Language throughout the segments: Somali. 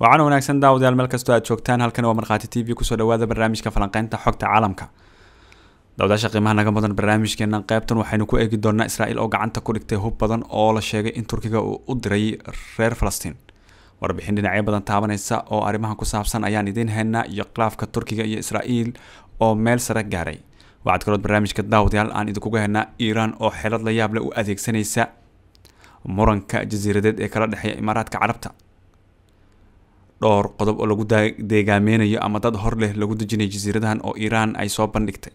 wacaana wanaagsan daawadayaal meel kastoo aad joogtaan halkan waa markhaati t v kusoo dhawaada barnaamijka falanqeynta xogta caalamka daawadayaasha qiimaha naga mudan barnaamijkeena qeybtan waxaynu ku eegi doonaa israa'iil oo gacanta ku dhigtay hub badan oo la sheegay in turkiga uu u diray reer falastiin warbixin dhinacyo badan taabanaysa oo arrimahan ku saabsan ayaan idiin haynaa iyo khilaafka turkiga iyo israa'iil oo meel sare gaaray waxaad kalood barnaamijka daawadayaal aan idinkuga haynaa iiraan oo xeelad la yaable u adeegsanaysa muranka jasiiradeed ee kala dhexeeya imaaraadka carabta dhowr qodob oo lagu deegaameynayo ama dad hor leh lagu dejinayo jasiiradahan oo iiraan ay soo bandhigtay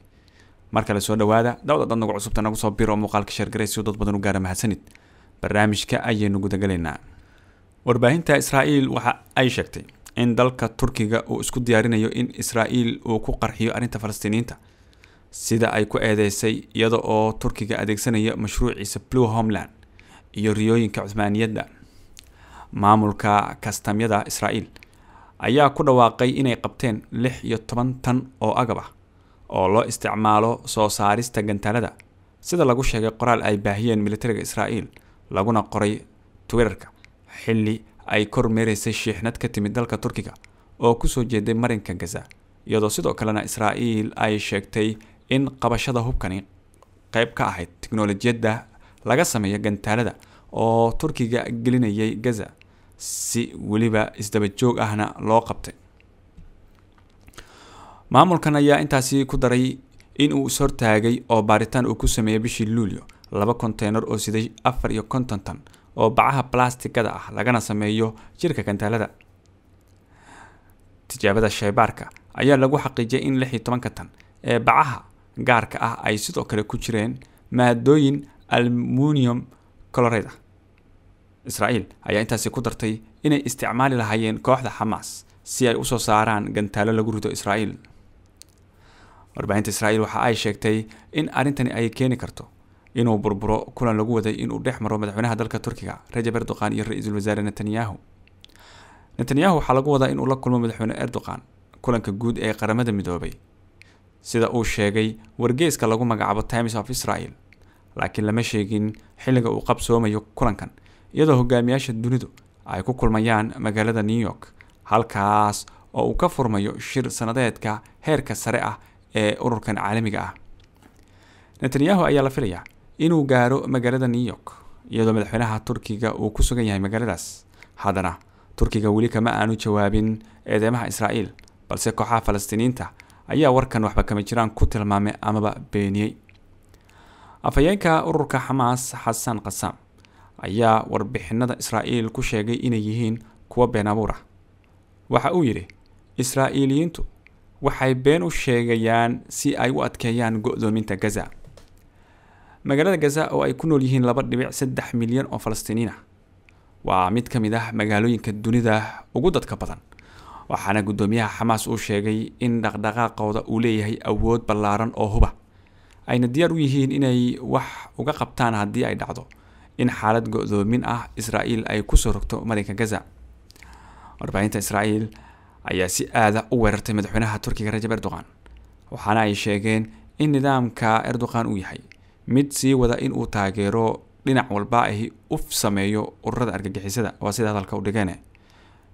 marka kale soo dhawaada dawda dadnagu cusubta nagu soo biro oo muuqaalka sheergaray si dad badan u gaara mahadsanid barnaamijka ayaynu gudagalaynaa warbaahinta israa'iil waxa ay sheegtay in dalka turkiga uu isku diyaarinayo in israa'iil uu ku qarxiyo arrinta falastiiniinta sida ay ku eedeysay iyada oo turkiga adeegsanaya mashruuciisa blue homeland iyo riyooyinka cuhmaaniyadda maamulka kastamyada israa'iil ayaa ku dhawaaqay inay qabteen lix iyo toban tan oo agab ah oo loo isticmaalo soo saarista gantaalada sida lagu sheegay qoraal ay baahiyeen militariga israa'iil laguna qoray twitterka xilli ay kor meeraysay shiixnad ka timid dalka turkiga oo kusoo jeeday marinka gaza iyadoo sidoo kalena israa'iil ay sheegtay in qabashada hubkani qayb ka ahayd tiknolojiyadda laga sameeya gantaalada oo turkiga gelinayay gaza si weliba isdaba joog ahna loo qabtay maamulkan ayaa intaasi ku daray in uu ishortaagay oo baaritaan uu ku sameeyey bishii luulyo laba konteynar oo siday afar iyo konton tan oo bacaha balastigada ah lagana sameeyo jirka gantaalada tijaabada sheybaarka ayaa lagu xaqiijiyay in lix iyo tobanka tan ee bacaha gaarka ah ay sidoo kale ku jireen maadooyin almunium coloreda ah israa'iil ayaa intaasi ku dartay inay isticmaali lahaayeen kooxda xamaas si ay usoo saaraan gantaalo lagu rido israa'iil warbaahinta israa'iil waxa ay sheegtay in arrintani ay keeni karto inuu burburo kulan lagu waday inuu dhex maro madaxweynaha dalka turkiga rajab erdoqan iyo ra-iisul wasaare netanyahu netanyahu waxaa lagu wadaa inuu la kulmo madaxweyne erdoqan kulanka guud ee qaramada midoobay sida uu sheegay wargeyska lagu magacaabo times of israel laakiin lama sheegin xilliga uu qabsoomayo kulankan iyadoo hogaamiyaasha dunidu ay ku kulmayaan magaalada new york halkaas oo uu ka furmayo shir sanadeedka heerka sare ah ee ururkan caalamiga ah netanyahu ayaa la filayaa inuu gaaro magaalada new york iyadoo madaxweynaha turkiga uu ku sugan yahay magaaladaas haddana turkiga weli kama aanu jawaabin eedeymaha israa'iil balse kooxaha falastiiniinta ayaa warkan waxba kama jiraan ku tilmaamay amaba beeniyey afhayeenka ururka xamaas xasan kasaam ayaa warbixinada israa'iil ku sheegay inay yihiin kuwa been abuur ah waxa uu yidhi israa'iiliyiintu waxay been u sheegayaan si ay u adkeeyaan go'doominta gaza magaalada gaza oo ay ku nool yihiin laba dhibic saddex milyan oo falastiiniin ah waa mid ka mid ah magaalooyinka dunida ugu dadka badan waxaana guddoomiyaha xamaas uu sheegay in dhaqdhaqaaqooda uu leeyahay awood ballaaran oo huba ayna diyaar u yihiin inay wax uga qabtaan haddii ay dhacdo in xaalad go-doomin ah israa'iil ay kusoo rogto marinka gaza warbaahinta israa'iil ayaa si aada ah u weerartay madaxweynaha turkiga rajab erdogan waxaana ay sheegeen in nidaamka erdoqan uu yahay mid sii wada in uu taageero dhinac walba ahi u sameeyo ururada argagixisada waa sida hadalka u dhigeen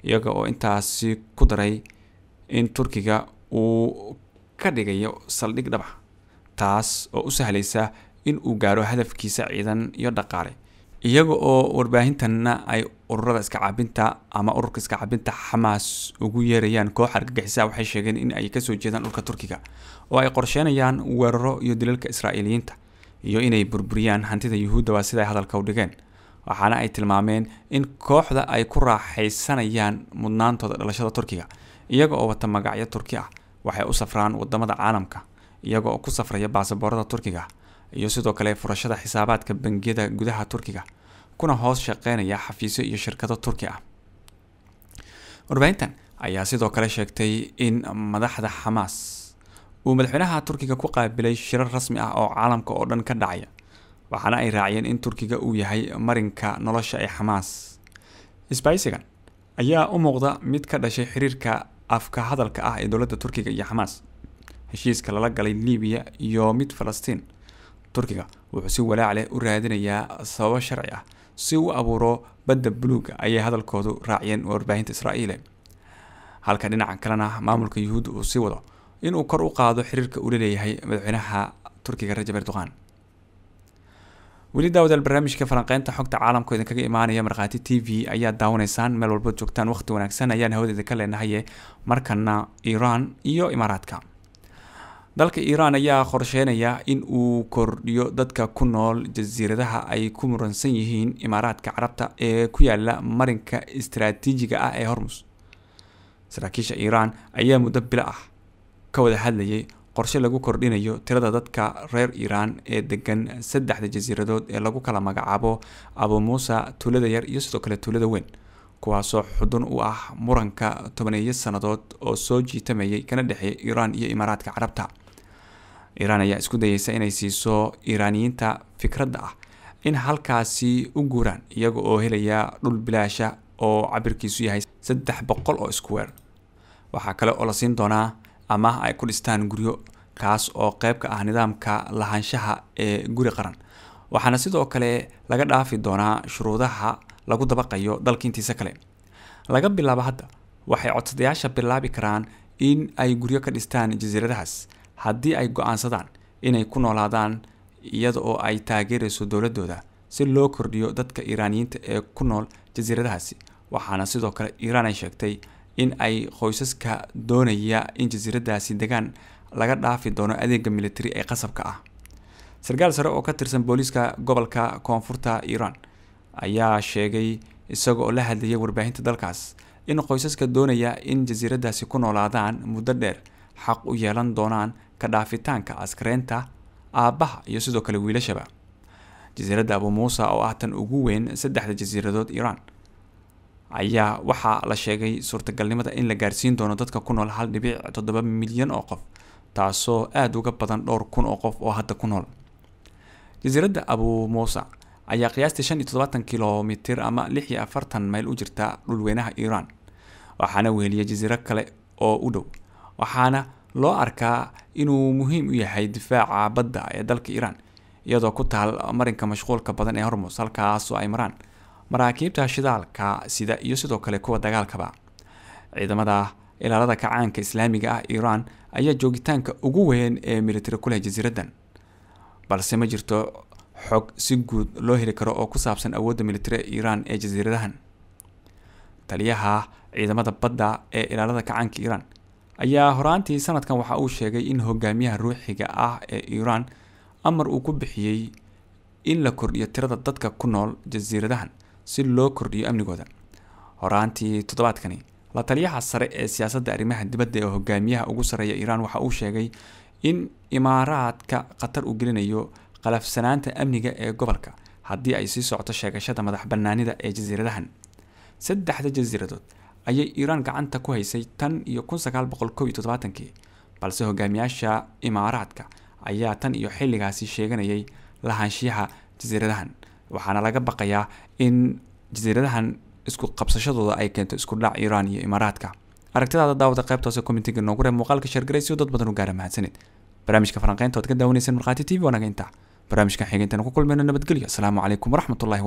iyaga oo intaasi ku daray in turkiga uu ka dhigayo saldhig dhab ah, taas oo u sahlaysa in uu gaaro hadafkiisa ciidan iyo dhaqaale iyaga oo warbaahintanna ay ururada iska cabinta ama ururka iska cabinta xamaas ugu yeerayaan koox argagixisa waxay sheegeen in ay kasoo jeedaan dhulka turkiga oo ay qorsheynayaan weeraro iyo dilalka israa'iiliyiinta iyo inay burburiyaan hantida yuhuudda waa sida ay hadalka u dhigeen waxaana ay tilmaameen in kooxda ay ku raaxaysanayaan mudnaantooda dhalashada turkiga iyaga oo wata magacyo turki ah waxay u safraan wadamada caalamka iyaga oo ku safraya baasaboorada turkiga iyo sidoo kale furashada xisaabaadka bangiyada gudaha turkiga kuna hoos shaqeynaya xafiisyo iyo shirkado turki ah warbaahintan ayaa sidoo kale sheegtay in madaxda xamaas uu madaxweynaha turkiga ku qaabilay shirar rasmi ah oo caalamka oo dhan ka dhacaya waxaana ay raaciyeen in turkiga uu yahay marinka nolosha ee xamaas sbaysigan ayaa u muuqda mid ka dhashay xiriirka afka hadalka ah ee dowladda turkiga iyo xamaas heshiiska lala galay liibiya iyo mid falastiin turkiga wuxuu si walaac leh u raadinayaa sababo sharci ah si u abuuro badda buluuga ayay hadalkoodu raaciyeen warbaahinta israa'iile halka dhinaca kalena maamulka yuhuudda uu sii wado inuu kor u qaado xiriirka uu laleeyahay madaxweynaha turkiga rajab erdoqan weli daawadaal barnaamijka falanqeynta xogta caalamka oo idinkaga imaanaya markhaati t v ayaa daawanaysaan meel walbood joogtaan wakhti wanaagsan ayaan hawadeeda ka leenahaye markana iran iyo imaaraadka dalka iiraan ayaa qorsheynaya in uu kordhiyo dadka ku nool jasiiradaha ay ku muransan yihiin imaaraadka carabta ee ku yaala marinka istaraatiijiga ah ee hormus saraakiisha iiraan ayaa muddo bilo ah ka wada hadlayay qorshe lagu kordhinayo tirada dadka reer iiraan ee deggan saddexda jasiiradood ee lagu kala magacaabo abu muusa tuulada yar iyo sidoo kale tuulada weyn kuwaasoo xudun u ah muranka tobaneeyo sannadood oo soo jiitamayay kana dhexeeya iiraan iyo imaaraadka carabta iraan ayaa isku dayeysa inay siiso iraaniyiinta fikradda ah in halkaasi u guuraan iyaga oo helaya dhul bilaasha oo cabirkiisu yahay saddex boqol oo square waxaa kale oo la siin doonaa amaah ay ku dhistaan guryo kaas oo qayb ka ah nidaamka lahanshaha ee guri qaran waxaana sidoo kale laga dhaafi doonaa shuruudaha lagu dabaqayo dalka intiisa kale laga bilaabo hadda waxay codsadayaasha bilaabi karaan in ay guryo ka dhistaan jasiiradahaas haddii ay go-aansadaan inay ku noolaadaan iyada oo ay taageerayso dowladooda si loo kordhiyo dadka iiraaniyiinta ee ku nool jasiiradahaasi waxaana sidoo kale iiraan ay sheegtay in ay qoysaska doonaya in jasiiradaasi degaan laga dhaafi doono adeega militari ee qasabka ah sarkaal sare oo ka tirsan booliiska gobolka koonfurta iiraan ayaa sheegay isaga oo la hadlayay warbaahinta dalkaas in qoysaska doonaya in jasiiradaasi ku noolaadaan muddo dheer xaq u yeelan doonaan ka dhaafitaanka askareynta aabbaha iyo sidoo kale wiilashaba jasiiradda abu muusa oo ah tan ugu weyn saddexda jasiiradood iiraan ayaa waxaa la sheegay suurtagalnimada in la gaarsiin doono dadka ku nool hal dhibic toddoba milyan oo qof taasoo aada uga badan dhowr kun oo qof oo hadda ku nool jasiiradda abu muusa ayaa qiyaastii shan iyo toddobaatan kilomitir ama lix iyo afartan mayl u jirta dhulweynaha iiraan waxaana weheliyay jasiiro kale oo u dhow waxaana loo arkaa inuu muhiim u yahay difaaca badda ee dalka iiraan iyadoo ku taal marinka mashquulka badan ee hormus halkaasoo ay maraan maraakiibta shidaalka sida iyo sidoo kale kuwa dagaalkaba ciidamada ilaalada kacaanka islaamiga ah iiraan ayaa joogitaanka ugu weyn ee militari ku leh jasiiraddan balse ma jirto xog si guud loo heli karo oo ku saabsan awoodda militari iiraan ee jasiiradahan taliyaha ciidamada badda ee ilaalada kacaanka iiraan ayaa horaantii sanadkan waxa uu sheegay in hogaamiyaha ruuxiga ah ee iiraan amar uu ku bixiyey in la kordhiyo tirada dadka ku nool jasiiradahan si loo kordhiyo amnigooda horaantii toddobaadkani la taliyaha sare ee siyaasadda arrimaha dibadda ee hogaamiyaha ugu sarreeya iiraan waxa uu sheegay in imaaraadka khatar uu gelinayo qalafsanaanta amniga ee gobolka haddii ay sii socoto sheegashada madax bannaanida ee jasiiradahan saddexda jasiiradood ayay iiraan gacanta ku haysay tan iyo kun sagaal boqol kow iyo toddobaatankii balse hogaamiyaasha imaaraadka ayaa tan iyo xilligaasi sheeganayay lahaanshiyaha jasiiradahan waxaana laga baqayaa in jasiiradahan isku qabsashadooda ay keento isku dhac iiraan iyo imaaraadka aragtidaada daawada qaybtaas commentiga noogu reeb muuqaalka sheergaraysiyo dad badan u gaara mahadsanid barnaamijka falanqeynta oad ka daawanayseen markhaati t v wanaga inta barnaamijkan xiga intaanu ku kulmayno nabadgelyo asalaamu calaykum waraxmatullahi wabara